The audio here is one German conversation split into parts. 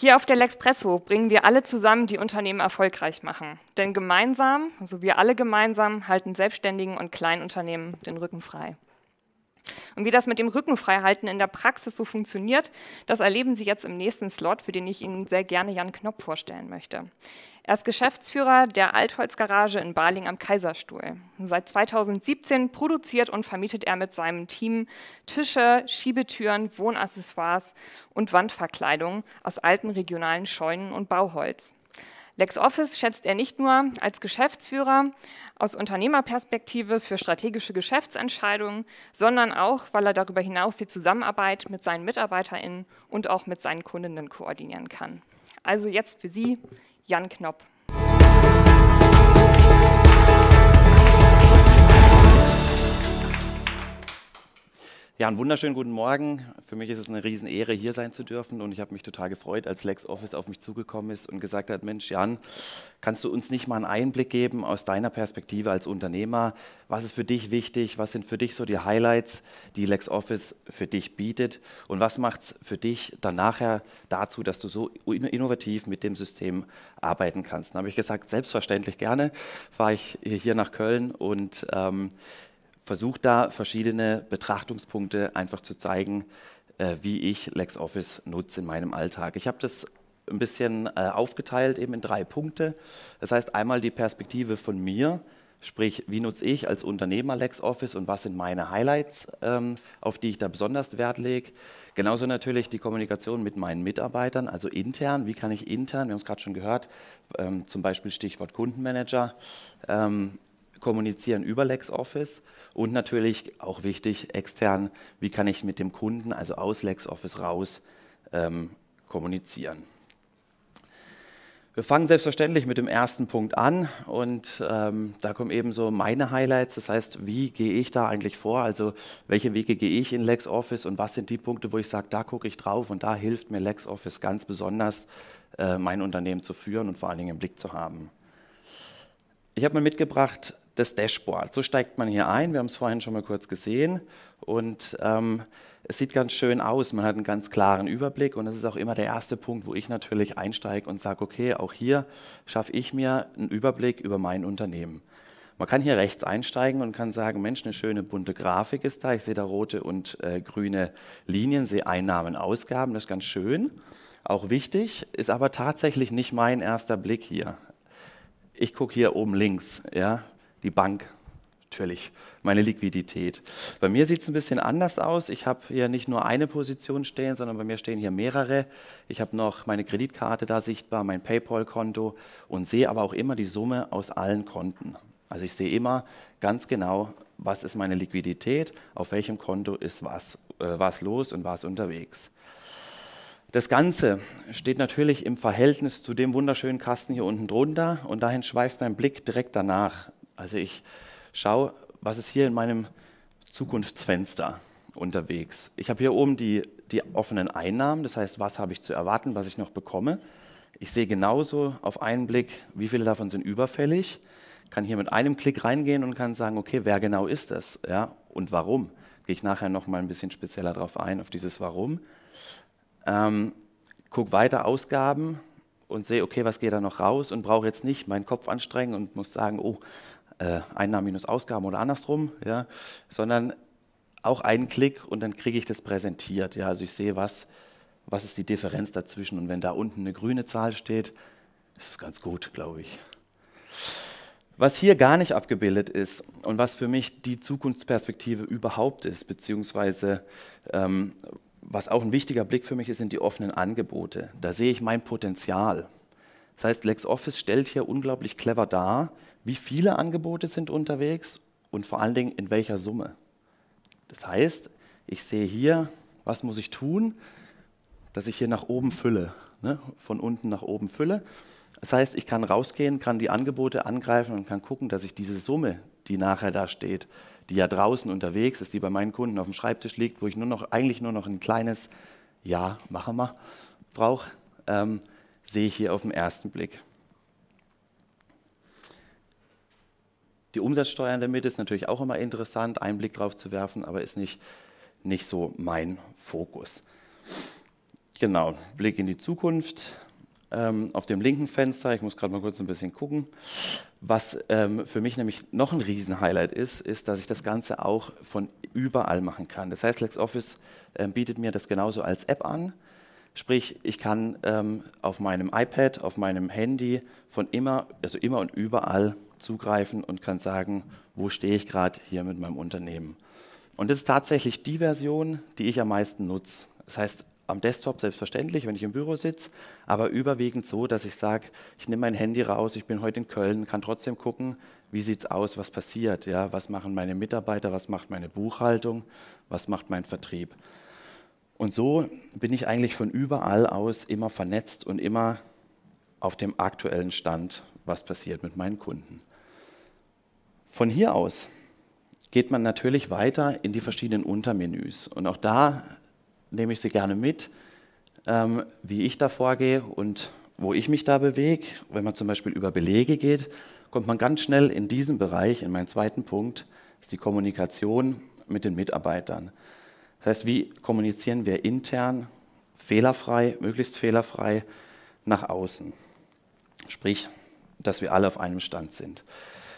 Hier auf der Lexpresso bringen wir alle zusammen, die Unternehmen erfolgreich machen. Denn gemeinsam, also wir alle gemeinsam, halten Selbstständigen und Kleinunternehmen den Rücken frei. Und wie das mit dem Rückenfreihalten in der Praxis so funktioniert, das erleben Sie jetzt im nächsten Slot, für den ich Ihnen sehr gerne Jan Knopp vorstellen möchte. Er ist Geschäftsführer der Altholzgarage in Baling am Kaiserstuhl. Seit 2017 produziert und vermietet er mit seinem Team Tische, Schiebetüren, Wohnaccessoires und Wandverkleidung aus alten regionalen Scheunen und Bauholz. LexOffice schätzt er nicht nur als Geschäftsführer aus Unternehmerperspektive für strategische Geschäftsentscheidungen, sondern auch, weil er darüber hinaus die Zusammenarbeit mit seinen MitarbeiterInnen und auch mit seinen Kundinnen koordinieren kann. Also jetzt für Sie Jan Knopp. Ja, einen wunderschönen guten Morgen. Für mich ist es eine Riesenehre, hier sein zu dürfen und ich habe mich total gefreut, als LexOffice auf mich zugekommen ist und gesagt hat, Mensch, Jan, kannst du uns nicht mal einen Einblick geben aus deiner Perspektive als Unternehmer? Was ist für dich wichtig? Was sind für dich so die Highlights, die LexOffice für dich bietet? Und was macht es für dich dann nachher dazu, dass du so innovativ mit dem System arbeiten kannst? Dann habe ich gesagt, selbstverständlich gerne fahre ich hier nach Köln und ähm, versuche da verschiedene Betrachtungspunkte einfach zu zeigen, äh, wie ich LexOffice nutze in meinem Alltag. Ich habe das ein bisschen äh, aufgeteilt eben in drei Punkte. Das heißt einmal die Perspektive von mir, sprich wie nutze ich als Unternehmer LexOffice und was sind meine Highlights, ähm, auf die ich da besonders Wert lege. Genauso natürlich die Kommunikation mit meinen Mitarbeitern, also intern, wie kann ich intern, wir haben es gerade schon gehört, ähm, zum Beispiel Stichwort Kundenmanager, ähm, kommunizieren über LexOffice und natürlich auch wichtig extern, wie kann ich mit dem Kunden, also aus LexOffice raus, ähm, kommunizieren. Wir fangen selbstverständlich mit dem ersten Punkt an und ähm, da kommen eben so meine Highlights. Das heißt, wie gehe ich da eigentlich vor? Also welche Wege gehe ich in LexOffice und was sind die Punkte, wo ich sage, da gucke ich drauf und da hilft mir LexOffice ganz besonders, äh, mein Unternehmen zu führen und vor allen Dingen im Blick zu haben. Ich habe mal mitgebracht das Dashboard. So steigt man hier ein, wir haben es vorhin schon mal kurz gesehen und ähm, es sieht ganz schön aus, man hat einen ganz klaren Überblick und das ist auch immer der erste Punkt, wo ich natürlich einsteige und sage, okay, auch hier schaffe ich mir einen Überblick über mein Unternehmen. Man kann hier rechts einsteigen und kann sagen, Mensch, eine schöne bunte Grafik ist da. Ich sehe da rote und äh, grüne Linien, sehe Einnahmen, Ausgaben, das ist ganz schön, auch wichtig, ist aber tatsächlich nicht mein erster Blick hier. Ich gucke hier oben links, ja, die Bank natürlich, meine Liquidität. Bei mir sieht es ein bisschen anders aus. Ich habe hier nicht nur eine Position stehen, sondern bei mir stehen hier mehrere. Ich habe noch meine Kreditkarte da sichtbar, mein PayPal-Konto und sehe aber auch immer die Summe aus allen Konten. Also ich sehe immer ganz genau, was ist meine Liquidität, auf welchem Konto ist was, äh, was los und was unterwegs. Das Ganze steht natürlich im Verhältnis zu dem wunderschönen Kasten hier unten drunter und dahin schweift mein Blick direkt danach. Also ich schaue, was ist hier in meinem Zukunftsfenster unterwegs. Ich habe hier oben die, die offenen Einnahmen, das heißt, was habe ich zu erwarten, was ich noch bekomme. Ich sehe genauso auf einen Blick, wie viele davon sind überfällig. Kann hier mit einem Klick reingehen und kann sagen, okay, wer genau ist das ja, und warum? Gehe ich nachher noch mal ein bisschen spezieller darauf ein, auf dieses Warum. Ähm, guck weiter Ausgaben und sehe, okay, was geht da noch raus und brauche jetzt nicht meinen Kopf anstrengen und muss sagen, oh, äh, Einnahmen minus Ausgaben oder andersrum, ja, sondern auch einen Klick und dann kriege ich das präsentiert. Ja, also ich sehe, was, was ist die Differenz dazwischen und wenn da unten eine grüne Zahl steht, ist es ganz gut, glaube ich. Was hier gar nicht abgebildet ist und was für mich die Zukunftsperspektive überhaupt ist, beziehungsweise ähm, was auch ein wichtiger Blick für mich ist, sind die offenen Angebote. Da sehe ich mein Potenzial. Das heißt, LexOffice stellt hier unglaublich clever dar, wie viele Angebote sind unterwegs und vor allen Dingen in welcher Summe. Das heißt, ich sehe hier, was muss ich tun, dass ich hier nach oben fülle, ne? von unten nach oben fülle. Das heißt, ich kann rausgehen, kann die Angebote angreifen und kann gucken, dass ich diese Summe, die nachher da steht, die ja draußen unterwegs ist, die bei meinen Kunden auf dem Schreibtisch liegt, wo ich nur noch, eigentlich nur noch ein kleines Ja, machen wir, brauche, ähm, sehe ich hier auf den ersten Blick. Die Umsatzsteuer in der Mitte ist natürlich auch immer interessant, einen Blick drauf zu werfen, aber ist nicht, nicht so mein Fokus. Genau, Blick in die Zukunft. Ähm, auf dem linken Fenster, ich muss gerade mal kurz ein bisschen gucken, was ähm, für mich nämlich noch ein Riesenhighlight ist, ist, dass ich das Ganze auch von überall machen kann. Das heißt, LexOffice äh, bietet mir das genauso als App an. Sprich, ich kann ähm, auf meinem iPad, auf meinem Handy von immer, also immer und überall zugreifen und kann sagen, wo stehe ich gerade hier mit meinem Unternehmen. Und das ist tatsächlich die Version, die ich am meisten nutze. Das heißt, am Desktop selbstverständlich, wenn ich im Büro sitze, aber überwiegend so, dass ich sage, ich nehme mein Handy raus, ich bin heute in Köln, kann trotzdem gucken, wie sieht es aus, was passiert, ja? was machen meine Mitarbeiter, was macht meine Buchhaltung, was macht mein Vertrieb. Und so bin ich eigentlich von überall aus immer vernetzt und immer auf dem aktuellen Stand, was passiert mit meinen Kunden. Von hier aus geht man natürlich weiter in die verschiedenen Untermenüs. Und auch da nehme ich Sie gerne mit, ähm, wie ich da vorgehe und wo ich mich da bewege. Wenn man zum Beispiel über Belege geht, kommt man ganz schnell in diesen Bereich, in meinen zweiten Punkt, ist die Kommunikation mit den Mitarbeitern. Das heißt, wie kommunizieren wir intern fehlerfrei, möglichst fehlerfrei nach außen? Sprich, dass wir alle auf einem Stand sind.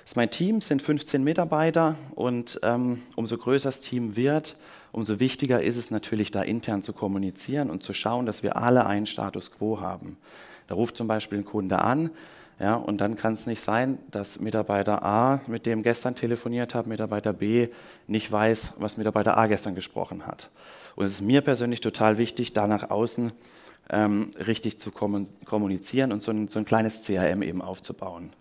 Das ist mein Team, sind 15 Mitarbeiter und ähm, umso größer das Team wird, umso wichtiger ist es natürlich, da intern zu kommunizieren und zu schauen, dass wir alle einen Status quo haben. Da ruft zum Beispiel ein Kunde an, ja, und dann kann es nicht sein, dass Mitarbeiter A, mit dem gestern telefoniert habe, Mitarbeiter B nicht weiß, was Mitarbeiter A gestern gesprochen hat. Und es ist mir persönlich total wichtig, da nach außen ähm, richtig zu kommunizieren und so ein, so ein kleines CRM eben aufzubauen.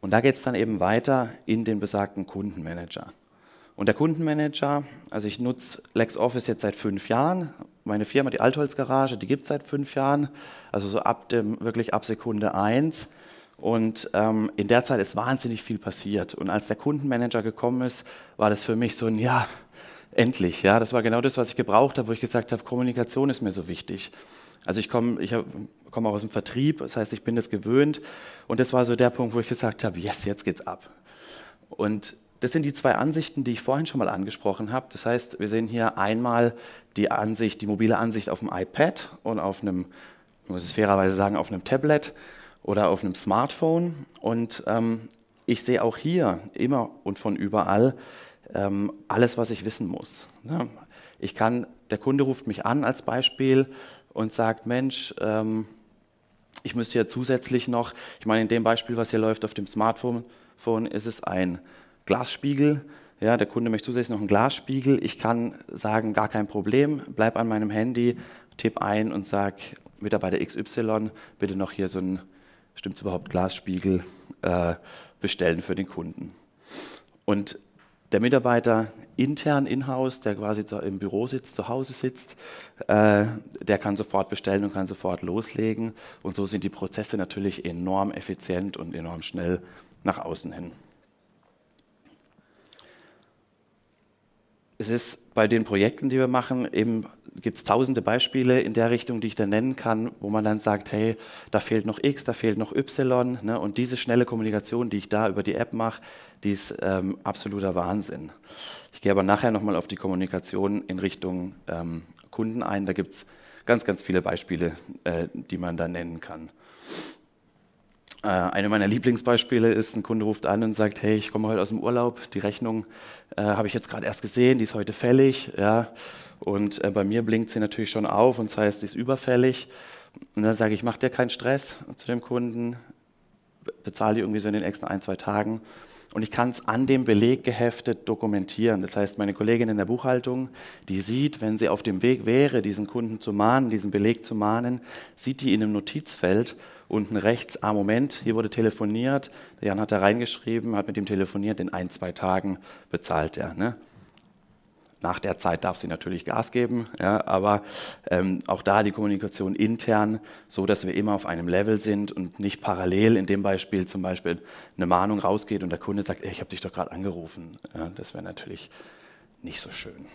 Und da geht es dann eben weiter in den besagten Kundenmanager. Und der Kundenmanager, also ich nutze LexOffice jetzt seit fünf Jahren. Meine Firma, die Altholzgarage, die gibt es seit fünf Jahren. Also so ab dem, wirklich ab Sekunde eins. Und ähm, in der Zeit ist wahnsinnig viel passiert. Und als der Kundenmanager gekommen ist, war das für mich so ein Ja, endlich. Ja, das war genau das, was ich gebraucht habe, wo ich gesagt habe, Kommunikation ist mir so wichtig. Also ich komme ich komm auch aus dem Vertrieb, das heißt, ich bin das gewöhnt. Und das war so der Punkt, wo ich gesagt habe, yes, jetzt geht's ab. Und das sind die zwei Ansichten, die ich vorhin schon mal angesprochen habe. Das heißt, wir sehen hier einmal die Ansicht, die mobile Ansicht auf dem iPad und auf einem, ich muss es fairerweise sagen, auf einem Tablet oder auf einem Smartphone. Und ähm, ich sehe auch hier immer und von überall ähm, alles, was ich wissen muss. Ne? Ich kann, der Kunde ruft mich an als Beispiel und sagt, Mensch, ähm, ich müsste ja zusätzlich noch, ich meine, in dem Beispiel, was hier läuft auf dem Smartphone, ist es ein Glasspiegel. Ja, der Kunde möchte zusätzlich noch einen Glasspiegel. Ich kann sagen, gar kein Problem, bleib an meinem Handy, tipp ein und sag Mitarbeiter XY, bitte noch hier so einen stimmt es überhaupt, Glasspiegel äh, bestellen für den Kunden. Und der Mitarbeiter intern in-house, der quasi im Büro sitzt, zu Hause sitzt, äh, der kann sofort bestellen und kann sofort loslegen. Und so sind die Prozesse natürlich enorm effizient und enorm schnell nach außen hin. Es ist bei den Projekten, die wir machen, eben gibt es tausende Beispiele in der Richtung, die ich da nennen kann, wo man dann sagt, hey, da fehlt noch X, da fehlt noch Y. Ne? Und diese schnelle Kommunikation, die ich da über die App mache, die ist ähm, absoluter Wahnsinn. Ich gehe aber nachher nochmal auf die Kommunikation in Richtung ähm, Kunden ein. Da gibt es ganz, ganz viele Beispiele, äh, die man da nennen kann. Äh, eine meiner Lieblingsbeispiele ist, ein Kunde ruft an und sagt, hey, ich komme heute aus dem Urlaub, die Rechnung äh, habe ich jetzt gerade erst gesehen, die ist heute fällig. Ja. Und äh, bei mir blinkt sie natürlich schon auf und das heißt, sie ist überfällig. Und dann sage ich, mach dir keinen Stress zu dem Kunden, bezahle die irgendwie so in den nächsten ein, zwei Tagen. Und ich kann es an dem Beleg geheftet dokumentieren. Das heißt, meine Kollegin in der Buchhaltung, die sieht, wenn sie auf dem Weg wäre, diesen Kunden zu mahnen, diesen Beleg zu mahnen, sieht die in einem Notizfeld unten rechts, ah Moment, hier wurde telefoniert, der Jan hat da reingeschrieben, hat mit ihm telefoniert, in ein, zwei Tagen bezahlt er. Ne? Nach der Zeit darf sie natürlich Gas geben, ja, aber ähm, auch da die Kommunikation intern, so dass wir immer auf einem Level sind und nicht parallel in dem Beispiel zum Beispiel eine Mahnung rausgeht und der Kunde sagt, ich habe dich doch gerade angerufen. Ja, das wäre natürlich nicht so schön.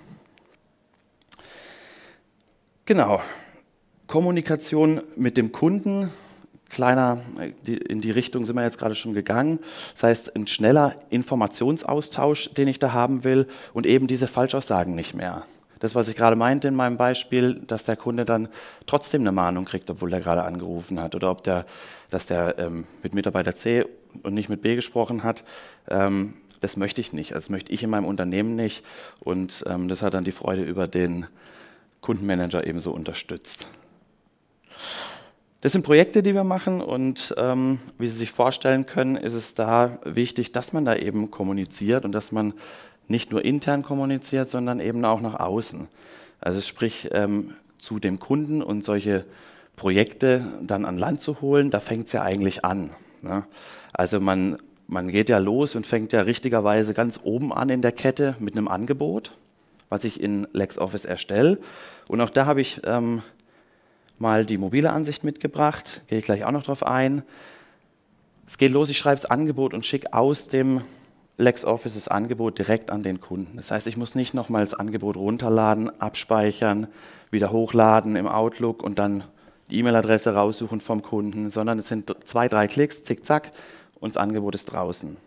Genau. Kommunikation mit dem Kunden, kleiner, in die Richtung sind wir jetzt gerade schon gegangen. Das heißt, ein schneller Informationsaustausch, den ich da haben will und eben diese Falschaussagen nicht mehr. Das, was ich gerade meinte in meinem Beispiel, dass der Kunde dann trotzdem eine Mahnung kriegt, obwohl er gerade angerufen hat oder ob der, dass der ähm, mit Mitarbeiter C und nicht mit B gesprochen hat, ähm, das möchte ich nicht. Also das möchte ich in meinem Unternehmen nicht. Und ähm, das hat dann die Freude über den Kundenmanager ebenso unterstützt. Das sind Projekte, die wir machen und ähm, wie Sie sich vorstellen können, ist es da wichtig, dass man da eben kommuniziert und dass man nicht nur intern kommuniziert, sondern eben auch nach außen. Also sprich ähm, zu dem Kunden und solche Projekte dann an Land zu holen, da fängt es ja eigentlich an. Ne? Also man, man geht ja los und fängt ja richtigerweise ganz oben an in der Kette mit einem Angebot, was ich in LexOffice erstelle. Und auch da habe ich... Ähm, mal die mobile Ansicht mitgebracht, gehe ich gleich auch noch drauf ein. Es geht los, ich schreibe das Angebot und schicke aus dem LexOffice das Angebot direkt an den Kunden. Das heißt, ich muss nicht nochmal das Angebot runterladen, abspeichern, wieder hochladen im Outlook und dann die E-Mail-Adresse raussuchen vom Kunden, sondern es sind zwei, drei Klicks, zick, zack, und das Angebot ist draußen.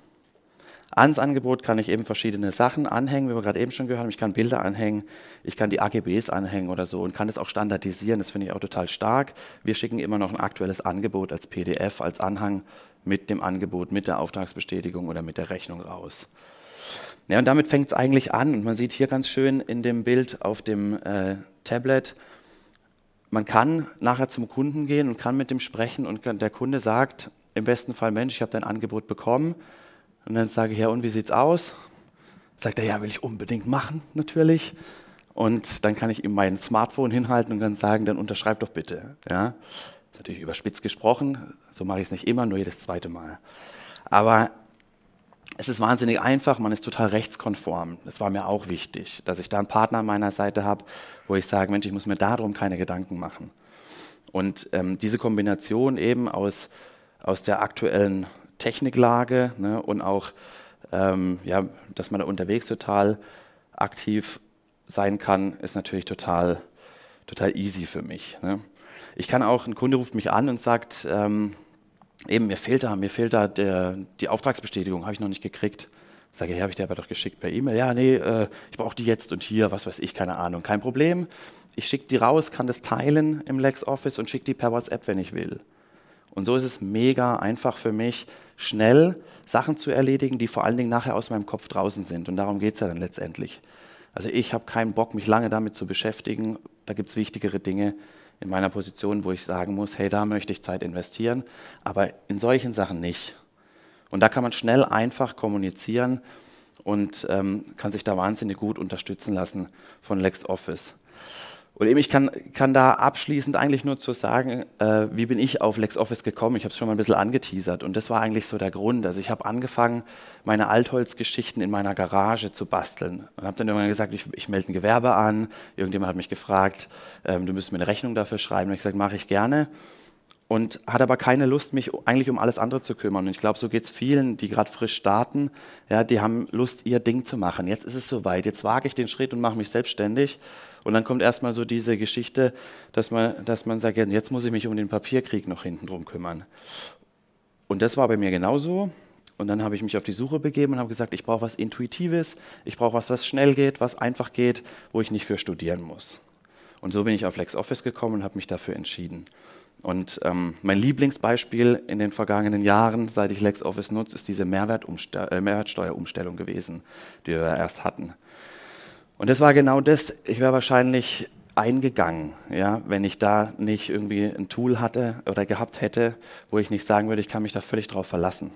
Ans Angebot kann ich eben verschiedene Sachen anhängen, wie wir gerade eben schon gehört haben. Ich kann Bilder anhängen, ich kann die AGBs anhängen oder so und kann das auch standardisieren. Das finde ich auch total stark. Wir schicken immer noch ein aktuelles Angebot als PDF, als Anhang mit dem Angebot, mit der Auftragsbestätigung oder mit der Rechnung raus. Ja, und damit fängt es eigentlich an. Und man sieht hier ganz schön in dem Bild auf dem äh, Tablet, man kann nachher zum Kunden gehen und kann mit dem sprechen und der Kunde sagt im besten Fall, Mensch, ich habe dein Angebot bekommen und dann sage ich, ja, und wie sieht's aus? Sagt er, ja, will ich unbedingt machen, natürlich. Und dann kann ich ihm mein Smartphone hinhalten und dann sagen, dann unterschreib doch bitte. Ja? Das ist natürlich überspitzt gesprochen, so mache ich es nicht immer, nur jedes zweite Mal. Aber es ist wahnsinnig einfach, man ist total rechtskonform. Das war mir auch wichtig, dass ich da einen Partner an meiner Seite habe, wo ich sage, Mensch, ich muss mir darum keine Gedanken machen. Und ähm, diese Kombination eben aus, aus der aktuellen Techniklage ne, und auch, ähm, ja, dass man da unterwegs total aktiv sein kann, ist natürlich total, total easy für mich. Ne? Ich kann auch, ein Kunde ruft mich an und sagt, ähm, eben mir fehlt da, mir fehlt da der, die Auftragsbestätigung, habe ich noch nicht gekriegt. Sage, ja, habe ich dir aber doch geschickt per E-Mail. Ja, nee, äh, ich brauche die jetzt und hier, was weiß ich, keine Ahnung, kein Problem. Ich schicke die raus, kann das teilen im LexOffice und schicke die per WhatsApp, wenn ich will. Und so ist es mega einfach für mich, schnell Sachen zu erledigen, die vor allen Dingen nachher aus meinem Kopf draußen sind. Und darum geht es ja dann letztendlich. Also ich habe keinen Bock, mich lange damit zu beschäftigen. Da gibt es wichtigere Dinge in meiner Position, wo ich sagen muss, hey, da möchte ich Zeit investieren, aber in solchen Sachen nicht. Und da kann man schnell, einfach kommunizieren und ähm, kann sich da wahnsinnig gut unterstützen lassen von LexOffice. Und eben, ich kann, kann da abschließend eigentlich nur zu sagen, äh, wie bin ich auf LexOffice gekommen? Ich habe es schon mal ein bisschen angeteasert. Und das war eigentlich so der Grund. Also ich habe angefangen, meine Altholzgeschichten in meiner Garage zu basteln. Und habe dann irgendwann gesagt, ich, ich melde ein Gewerbe an. Irgendjemand hat mich gefragt, ähm, du müsstest mir eine Rechnung dafür schreiben. Und ich habe gesagt, mache ich gerne und hat aber keine Lust, mich eigentlich um alles andere zu kümmern. Und ich glaube, so geht es vielen, die gerade frisch starten. Ja, die haben Lust, ihr Ding zu machen. Jetzt ist es soweit. Jetzt wage ich den Schritt und mache mich selbstständig. Und dann kommt erstmal so diese Geschichte, dass man, dass man sagt, jetzt muss ich mich um den Papierkrieg noch hinten drum kümmern. Und das war bei mir genauso. Und dann habe ich mich auf die Suche begeben und habe gesagt, ich brauche was Intuitives, ich brauche was, was schnell geht, was einfach geht, wo ich nicht für studieren muss. Und so bin ich auf LexOffice gekommen und habe mich dafür entschieden. Und ähm, mein Lieblingsbeispiel in den vergangenen Jahren, seit ich LexOffice nutze, ist diese äh, Mehrwertsteuerumstellung gewesen, die wir erst hatten. Und das war genau das. Ich wäre wahrscheinlich eingegangen, ja, wenn ich da nicht irgendwie ein Tool hatte oder gehabt hätte, wo ich nicht sagen würde, ich kann mich da völlig drauf verlassen.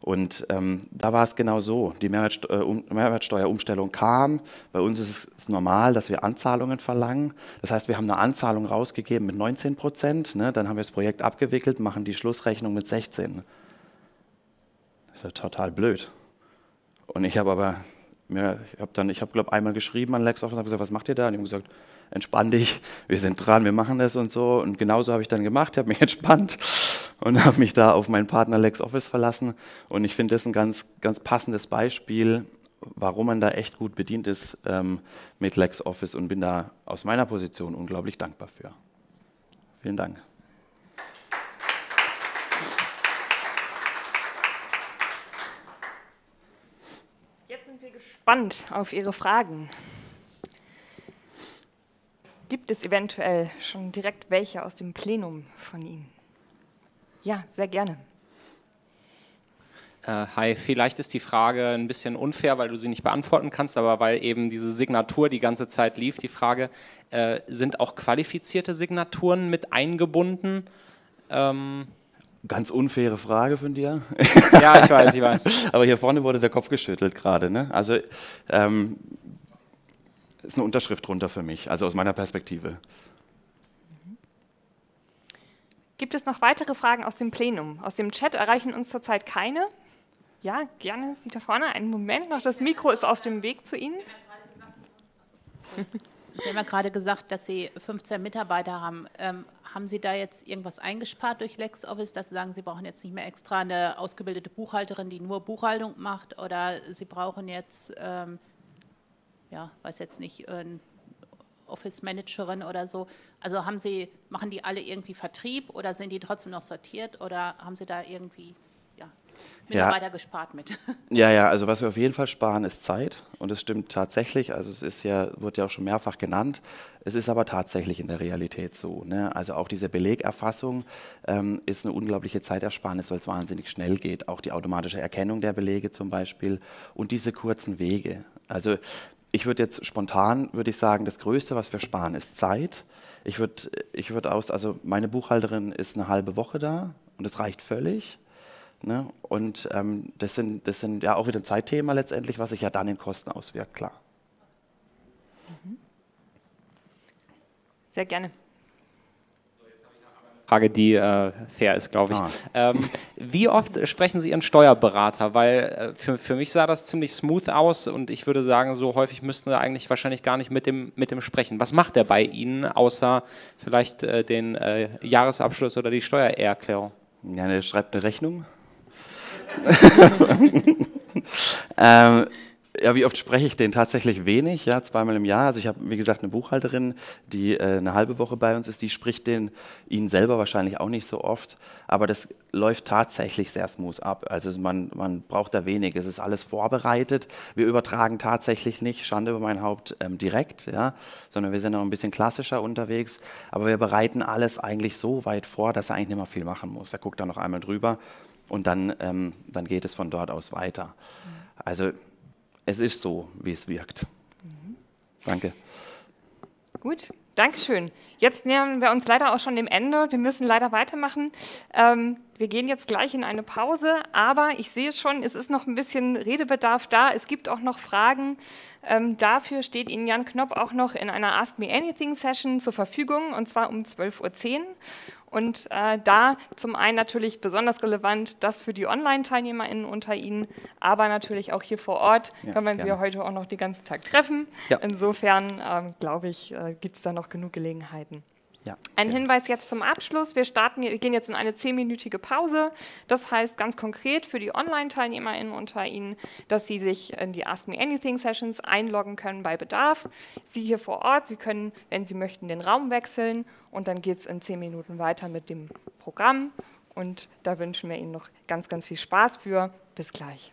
Und ähm, da war es genau so. Die äh, Mehrwertsteuerumstellung kam. Bei uns ist es normal, dass wir Anzahlungen verlangen. Das heißt, wir haben eine Anzahlung rausgegeben mit 19 Prozent. Ne? Dann haben wir das Projekt abgewickelt, machen die Schlussrechnung mit 16. Das ist ja total blöd. Und ich habe aber mir, ich habe dann, ich habe glaube einmal geschrieben an LexOffice und habe gesagt, was macht ihr da? Und die haben gesagt, entspann dich, wir sind dran, wir machen das und so. Und genauso habe ich dann gemacht, habe mich entspannt und habe mich da auf meinen Partner LexOffice verlassen. Und ich finde das ein ganz, ganz passendes Beispiel, warum man da echt gut bedient ist ähm, mit LexOffice und bin da aus meiner Position unglaublich dankbar für. Vielen Dank. gespannt auf Ihre Fragen. Gibt es eventuell schon direkt welche aus dem Plenum von Ihnen? Ja, sehr gerne. Äh, hi, vielleicht ist die Frage ein bisschen unfair, weil du sie nicht beantworten kannst, aber weil eben diese Signatur die ganze Zeit lief, die Frage, äh, sind auch qualifizierte Signaturen mit eingebunden? Ähm Ganz unfaire Frage von dir. Ja, ich weiß, ich weiß. Aber hier vorne wurde der Kopf geschüttelt gerade. Ne? Also ähm, ist eine Unterschrift drunter für mich, also aus meiner Perspektive. Gibt es noch weitere Fragen aus dem Plenum? Aus dem Chat erreichen uns zurzeit keine. Ja, gerne, Sie da vorne. Einen Moment noch, das Mikro ist aus dem Weg zu Ihnen. Sie haben ja gerade gesagt, dass Sie 15 Mitarbeiter haben. Ähm, haben Sie da jetzt irgendwas eingespart durch LexOffice, dass Sie sagen, Sie brauchen jetzt nicht mehr extra eine ausgebildete Buchhalterin, die nur Buchhaltung macht oder Sie brauchen jetzt, ähm, ja, weiß jetzt nicht, ein ähm, Office-Managerin oder so. Also haben Sie, machen die alle irgendwie Vertrieb oder sind die trotzdem noch sortiert oder haben Sie da irgendwie Mitarbeiter ja. gespart mit. Ja, ja, also was wir auf jeden Fall sparen, ist Zeit. Und es stimmt tatsächlich, also es ist ja, wird ja auch schon mehrfach genannt. Es ist aber tatsächlich in der Realität so. Ne? Also auch diese Belegerfassung ähm, ist eine unglaubliche Zeitersparnis, weil es wahnsinnig schnell geht. Auch die automatische Erkennung der Belege zum Beispiel und diese kurzen Wege. Also ich würde jetzt spontan, würde ich sagen, das Größte, was wir sparen, ist Zeit. Ich würde ich würd aus, also meine Buchhalterin ist eine halbe Woche da und es reicht völlig. Ne? Und ähm, das, sind, das sind ja auch wieder ein Zeitthema letztendlich, was sich ja dann in Kosten auswirkt, klar. Mhm. Sehr gerne. Frage, die äh, fair ist, glaube ich. Ah. Ähm, wie oft sprechen Sie Ihren Steuerberater? Weil äh, für, für mich sah das ziemlich smooth aus und ich würde sagen, so häufig müssten Sie eigentlich wahrscheinlich gar nicht mit dem, mit dem sprechen. Was macht er bei Ihnen, außer vielleicht äh, den äh, Jahresabschluss oder die Steuererklärung? Ja, er schreibt eine Rechnung ähm, ja, wie oft spreche ich den? Tatsächlich wenig, ja, zweimal im Jahr. Also ich habe, wie gesagt, eine Buchhalterin, die äh, eine halbe Woche bei uns ist, die spricht den ihnen selber wahrscheinlich auch nicht so oft, aber das läuft tatsächlich sehr smooth ab. Also man, man braucht da wenig. Es ist alles vorbereitet. Wir übertragen tatsächlich nicht, Schande über mein Haupt, ähm, direkt, ja, sondern wir sind noch ein bisschen klassischer unterwegs. Aber wir bereiten alles eigentlich so weit vor, dass er eigentlich nicht mehr viel machen muss. Er guckt da noch einmal drüber und dann, ähm, dann geht es von dort aus weiter. Also es ist so, wie es wirkt. Mhm. Danke. Gut, Dankeschön. Jetzt nähern wir uns leider auch schon dem Ende. Wir müssen leider weitermachen. Ähm, wir gehen jetzt gleich in eine Pause, aber ich sehe schon, es ist noch ein bisschen Redebedarf da. Es gibt auch noch Fragen. Ähm, dafür steht Ihnen Jan Knopp auch noch in einer Ask Me Anything Session zur Verfügung und zwar um 12.10 Uhr. Und äh, da zum einen natürlich besonders relevant, das für die Online-TeilnehmerInnen unter Ihnen, aber natürlich auch hier vor Ort ja, können wir Sie ja heute auch noch den ganzen Tag treffen. Ja. Insofern, ähm, glaube ich, äh, gibt es da noch genug Gelegenheiten. Ja, Ein ja. Genau. Hinweis jetzt zum Abschluss. Wir starten, wir gehen jetzt in eine zehnminütige Pause. Das heißt ganz konkret für die Online-TeilnehmerInnen unter Ihnen, dass Sie sich in die Ask Me Anything Sessions einloggen können bei Bedarf. Sie hier vor Ort, Sie können, wenn Sie möchten, den Raum wechseln und dann geht es in zehn Minuten weiter mit dem Programm. Und da wünschen wir Ihnen noch ganz, ganz viel Spaß für. Bis gleich.